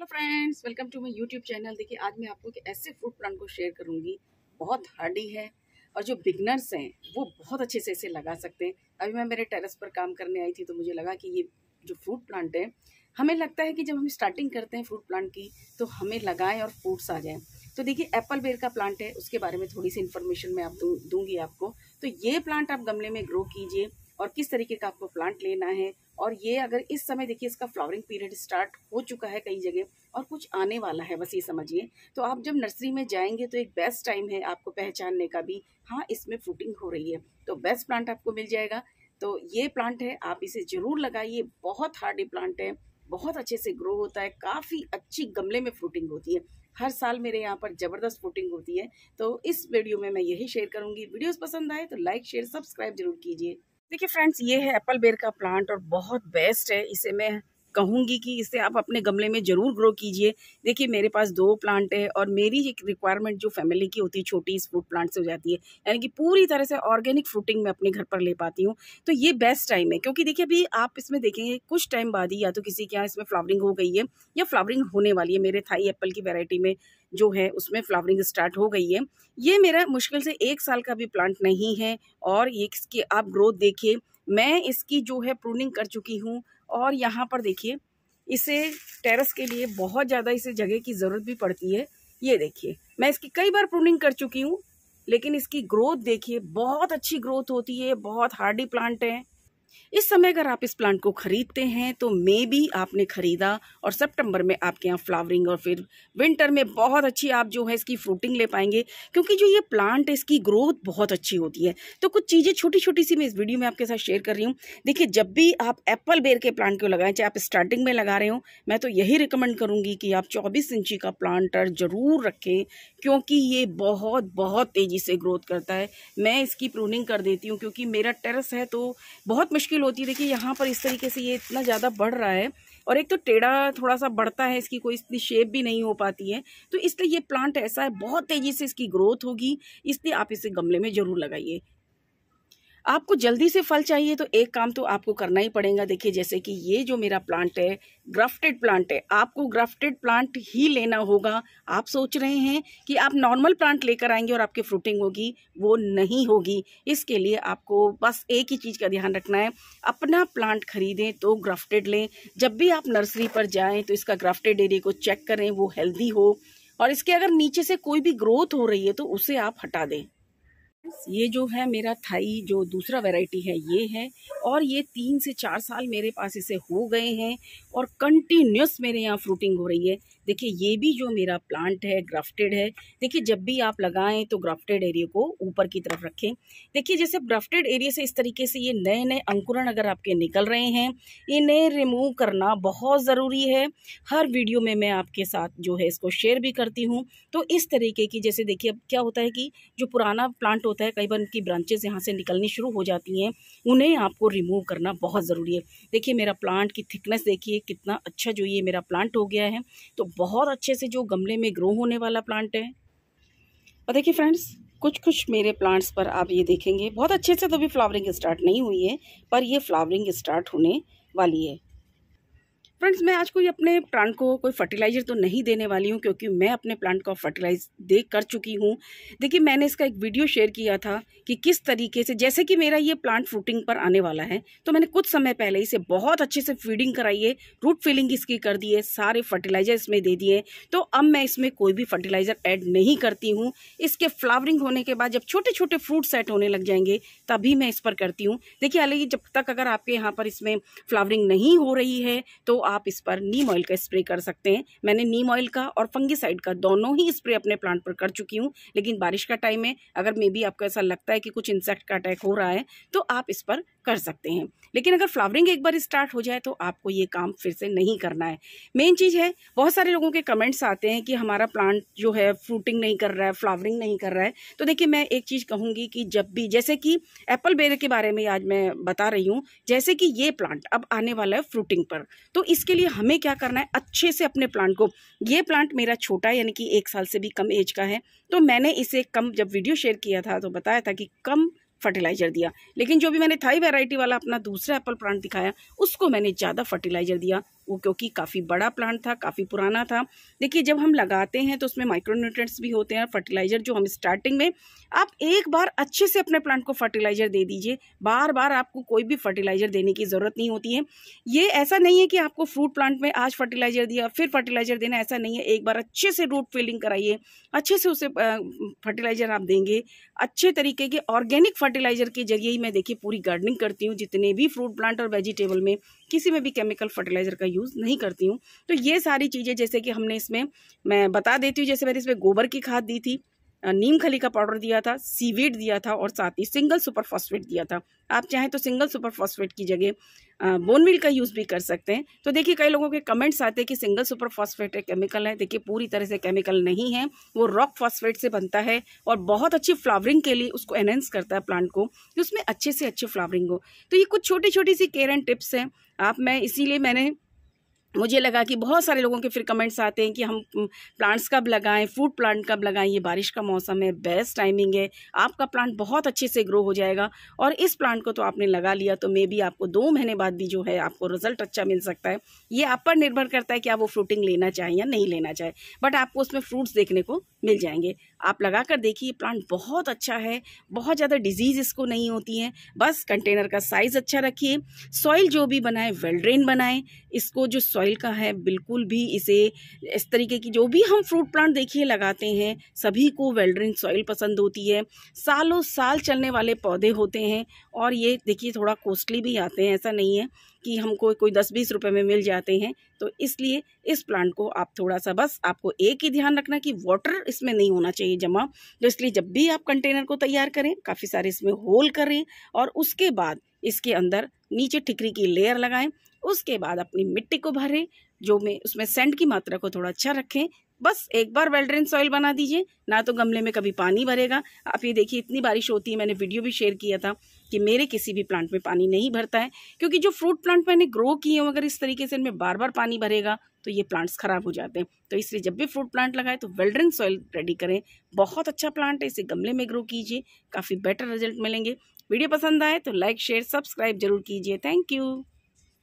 hello friends welcome to my YouTube channel देखिए आज मैं आपको एक ऐसे फ्रूट प्लांट को शेयर करूंगी बहुत हार्डी है और जो बिगनर्स हैं वो बहुत अच्छे से इसे लगा सकते हैं अभी मैं मेरे टेरेस पर काम करने आई थी तो मुझे लगा कि ये जो फ्रूट प्लांट है हमें लगता है कि जब हम स्टार्टिंग करते हैं फ्रूट प्लांट की तो हमें लगाएं और फ्रूट्स आ जाएं तो देखिए एप्पल बेर का प्लांट है उसके बारे में थोड़ी सी इन्फॉर्मेशन मैं आप दूंगी आपको तो ये प्लांट आप गमले में ग्रो कीजिए और किस तरीके का आपको प्लांट लेना है और ये अगर इस समय देखिए इसका फ्लावरिंग पीरियड स्टार्ट हो चुका है कई जगह और कुछ आने वाला है बस ये समझिए तो आप जब नर्सरी में जाएंगे तो एक बेस्ट टाइम है आपको पहचानने का भी हाँ इसमें फ्रूटिंग हो रही है तो बेस्ट प्लांट आपको मिल जाएगा तो ये प्लांट है आप इसे ज़रूर लगाइए बहुत हार्डी प्लांट है बहुत अच्छे से ग्रो होता है काफ़ी अच्छी गमले में फ्रूटिंग होती है हर साल मेरे यहाँ पर ज़बरदस्त फ्रूटिंग होती है तो इस वीडियो में मैं यही शेयर करूँगी वीडियोस पसंद आए तो लाइक शेयर सब्सक्राइब जरूर कीजिए देखिए फ्रेंड्स ये है एप्पल बेर का प्लांट और बहुत बेस्ट है इसे मैं कहूँगी कि इसे आप अपने गमले में ज़रूर ग्रो कीजिए देखिए मेरे पास दो प्लांट है और मेरी एक रिक्वायरमेंट जो फैमिली की होती है छोटी इस फ्रूट प्लांट से हो जाती है यानी कि पूरी तरह से ऑर्गेनिक फ्रूटिंग मैं अपने घर पर ले पाती हूँ तो ये बेस्ट टाइम है क्योंकि देखिए अभी आप इसमें देखेंगे कुछ टाइम बाद ही या तो किसी के यहाँ इसमें फ्लावरिंग हो गई है या फ्लावरिंग होने वाली है मेरे थाई एप्पल की वेराइटी में जो है उसमें फ्लावरिंग स्टार्ट हो गई है ये मेरा मुश्किल से एक साल का भी प्लांट नहीं है और ये इसकी आप ग्रोथ देखिए मैं इसकी जो है प्रूनिंग कर चुकी हूँ और यहाँ पर देखिए इसे टेरेस के लिए बहुत ज़्यादा इसे जगह की ज़रूरत भी पड़ती है ये देखिए मैं इसकी कई बार प्रूनिंग कर चुकी हूँ लेकिन इसकी ग्रोथ देखिए बहुत अच्छी ग्रोथ होती है बहुत हार्डी प्लांट है इस समय अगर आप इस प्लांट को खरीदते हैं तो मे भी आपने ख़रीदा और सितंबर में आपके यहाँ फ्लावरिंग और फिर विंटर में बहुत अच्छी आप जो है इसकी फ्रूटिंग ले पाएंगे क्योंकि जो ये प्लांट है इसकी ग्रोथ बहुत अच्छी होती है तो कुछ चीज़ें छोटी छोटी सी मैं इस वीडियो में आपके साथ शेयर कर रही हूँ देखिए जब भी आप एप्पल बेर के प्लांट को लगाएं चाहे आप स्टार्टिंग में लगा रहे हो मैं तो यही रिकमेंड करूँगी कि आप चौबीस इंची का प्लांटर ज़रूर रखें क्योंकि ये बहुत बहुत तेज़ी से ग्रोथ करता है मैं इसकी प्रूनिंग कर देती हूँ क्योंकि मेरा टेरस है तो बहुत मुश्किल होती है देखिए यहाँ पर इस तरीके से ये इतना ज़्यादा बढ़ रहा है और एक तो टेढ़ा थोड़ा सा बढ़ता है इसकी कोई इतनी शेप भी नहीं हो पाती है तो इसलिए ये प्लांट ऐसा है बहुत तेज़ी से इसकी ग्रोथ होगी इसलिए आप इसे गमले में ज़रूर लगाइए आपको जल्दी से फल चाहिए तो एक काम तो आपको करना ही पड़ेगा देखिए जैसे कि ये जो मेरा प्लांट है ग्राफ्टेड प्लांट है आपको ग्राफ्टेड प्लांट ही लेना होगा आप सोच रहे हैं कि आप नॉर्मल प्लांट लेकर आएंगे और आपकी फ्रूटिंग होगी वो नहीं होगी इसके लिए आपको बस एक ही चीज़ का ध्यान रखना है अपना प्लांट खरीदें तो ग्राफ्टेड लें जब भी आप नर्सरी पर जाएँ तो इसका ग्राफ्टेड एरिए को चेक करें वो हेल्दी हो और इसके अगर नीचे से कोई भी ग्रोथ हो रही है तो उसे आप हटा दें ये जो है मेरा थाई जो दूसरा वैरायटी है ये है और ये तीन से चार साल मेरे पास इसे हो गए हैं और कंटिन्यूस मेरे यहाँ फ्रूटिंग हो रही है देखिए ये भी जो मेरा प्लांट है ग्राफ्टेड है देखिए जब भी आप लगाएं तो ग्राफ्टेड एरिया को ऊपर की तरफ रखें देखिए जैसे ग्राफ्टेड एरिया से इस तरीके से ये नए नए अंकुरण अगर आपके निकल रहे हैं इन्हें रिमूव करना बहुत ज़रूरी है हर वीडियो में मैं आपके साथ जो है इसको शेयर भी करती हूँ तो इस तरीके की जैसे देखिए अब क्या होता है कि जो पुराना प्लांट होता है कई बार उनकी ब्रांचेज यहाँ से निकलनी शुरू हो जाती हैं उन्हें आपको रिमूव करना बहुत ज़रूरी है देखिए मेरा प्लांट की थिकनेस देखिए कितना अच्छा जो ये मेरा प्लांट हो गया है तो बहुत अच्छे से जो गमले में ग्रो होने वाला प्लांट है और देखिए फ्रेंड्स कुछ कुछ मेरे प्लांट्स पर आप ये देखेंगे बहुत अच्छे से तो अभी फ्लावरिंग स्टार्ट नहीं हुई है पर ये फ्लावरिंग स्टार्ट होने वाली है फ्रेंड्स मैं आज कोई अपने प्लांट को कोई फर्टिलाइज़र तो नहीं देने वाली हूँ क्योंकि मैं अपने प्लांट को फर्टिलाइज दे कर चुकी हूँ देखिए मैंने इसका एक वीडियो शेयर किया था कि किस तरीके से जैसे कि मेरा ये प्लांट फ्रूटिंग पर आने वाला है तो मैंने कुछ समय पहले इसे बहुत अच्छे से फीडिंग कराई है रूट फिलिंग इसकी कर दी है सारे फर्टिलाइज़र इसमें दे दिए तो अब मैं इसमें कोई भी फर्टिलाइज़र एड नहीं करती हूँ इसके फ्लावरिंग होने के बाद जब छोटे छोटे फ्रूट सेट होने लग जाएंगे तभी मैं इस पर करती हूँ देखिए हालांकि जब तक अगर आपके यहाँ पर इसमें फ्लावरिंग नहीं हो रही है तो आप इस पर नीम ऑयल का स्प्रे कर सकते हैं मैंने नीम ऑयल का और फंगिसाइड का दोनों ही स्प्रे अपने प्लांट पर कर चुकी हूँ लेकिन बारिश का टाइम है अगर मे बी आपको ऐसा लगता है कि कुछ इंसेक्ट का अटैक हो रहा है तो आप इस पर कर सकते हैं लेकिन अगर फ्लावरिंग एक बार स्टार्ट हो जाए तो आपको ये काम फिर से नहीं करना है मेन चीज़ है बहुत सारे लोगों के कमेंट्स आते हैं कि हमारा प्लांट जो है फ्रूटिंग नहीं कर रहा है फ्लावरिंग नहीं कर रहा है तो देखिए मैं एक चीज़ कहूंगी कि जब भी जैसे कि एप्पल बेर के बारे में आज मैं बता रही हूँ जैसे कि ये प्लांट अब आने वाला है फ्रूटिंग पर तो इस इसके लिए हमें क्या करना है अच्छे से अपने प्लांट को ये प्लांट मेरा छोटा है यानी कि एक साल से भी कम एज का है तो मैंने इसे कम जब वीडियो शेयर किया था तो बताया था कि कम फर्टिलाइजर दिया लेकिन जो भी मैंने थाई वैरायटी वाला अपना दूसरा एप्पल प्लांट दिखाया उसको मैंने ज़्यादा फर्टिलाइजर दिया वो क्योंकि काफ़ी बड़ा प्लांट था काफ़ी पुराना था देखिए जब हम लगाते हैं तो उसमें माइक्रोन्यूट्रेंट्स भी होते हैं फर्टिलाइज़र जो हम स्टार्टिंग में आप एक बार अच्छे से अपने प्लांट को फर्टिलाइज़र दे दीजिए बार बार आपको कोई भी फर्टिलाइज़र देने की ज़रूरत नहीं होती है ये ऐसा नहीं है कि आपको फ्रूट प्लांट में आज फर्टिलाइज़र दिया फिर फर्टिलाइज़र देना ऐसा नहीं है एक बार अच्छे से रूट फिलिंग कराइए अच्छे से उसे फर्टिलाइज़र आप देंगे अच्छे तरीके के ऑर्गेनिक फर्टिलाइज़र के जरिए ही मैं देखिए पूरी गार्डनिंग करती हूँ जितने भी फ्रूट प्लांट और वेजिटेबल में किसी में भी केमिकल फर्टिलाइज़र का यूज़ यूज़ नहीं करती हूँ तो ये सारी चीज़ें जैसे कि हमने इसमें मैं बता देती हूँ जैसे मैंने इसमें गोबर की खाद दी थी नीम खली का पाउडर दिया था सीवीड दिया था और साथ ही सिंगल सुपर फॉस्फेट दिया था आप चाहें तो सिंगल सुपर फॉस्फेट की जगह बोनमिल का यूज़ भी कर सकते हैं तो देखिए कई लोगों के कमेंट्स आते हैं कि सिंगल सुपर फॉस्फेट एक केमिकल है देखिए पूरी तरह से केमिकल नहीं है वो रॉक फॉस्फेट से बनता है और बहुत अच्छी फ्लावरिंग के लिए उसको एनहेंस करता है प्लांट को कि उसमें अच्छे से अच्छी फ्लावरिंग हो तो ये कुछ छोटी छोटी सी केयर एंड टिप्स हैं आप मैं इसीलिए मैंने मुझे लगा कि बहुत सारे लोगों के फिर कमेंट्स आते हैं कि हम प्लांट्स कब लगाएं फ्रूट प्लांट कब लगाएं ये बारिश का मौसम है बेस्ट टाइमिंग है आपका प्लांट बहुत अच्छे से ग्रो हो जाएगा और इस प्लांट को तो आपने लगा लिया तो मे बी आपको दो महीने बाद भी जो है आपको रिजल्ट अच्छा मिल सकता है ये आप पर निर्भर करता है कि आप वो फ्रूटिंग लेना चाहें या नहीं लेना चाहें बट आपको उसमें फ्रूट्स देखने को मिल जाएंगे आप लगा कर देखिए प्लांट बहुत अच्छा है बहुत ज़्यादा डिजीज़ इसको नहीं होती है बस कंटेनर का साइज़ अच्छा रखिए सॉइल जो भी बनाए वेल ड्रेन बनाएँ इसको जो सॉइल का है बिल्कुल भी इसे इस तरीके की जो भी हम फ्रूट प्लांट देखिए लगाते हैं सभी को वेल सॉइल पसंद होती है सालों साल चलने वाले पौधे होते हैं और ये देखिए थोड़ा कॉस्टली भी आते हैं ऐसा नहीं है कि हमको कोई दस बीस रुपए में मिल जाते हैं तो इसलिए इस प्लांट को आप थोड़ा सा बस आपको एक ही ध्यान रखना कि वाटर इसमें नहीं होना चाहिए जमा तो इसलिए जब भी आप कंटेनर को तैयार करें काफ़ी सारे इसमें होल करें और उसके बाद इसके अंदर नीचे ठिकरी की लेयर लगाएं उसके बाद अपनी मिट्टी को भरें जो में उसमें सेंड की मात्रा को थोड़ा अच्छा रखें बस एक बार वेल्ड्रेन सॉइल बना दीजिए ना तो गमले में कभी पानी भरेगा आप ये देखिए इतनी बारिश होती है मैंने वीडियो भी शेयर किया था कि मेरे किसी भी प्लांट में पानी नहीं भरता है क्योंकि जो फ्रूट प्लांट मैंने ग्रो किए हूँ अगर इस तरीके से इनमें बार बार पानी भरेगा तो ये प्लांट्स खराब हो जाते हैं तो इसलिए जब भी फ्रूट प्लांट लगाए तो वेल्ड्रेन सॉइल रेडी करें बहुत अच्छा प्लांट है इसे गमले में ग्रो कीजिए काफ़ी बेटर रिजल्ट मिलेंगे वीडियो पसंद आए तो लाइक शेयर सब्सक्राइब जरूर कीजिए थैंक यू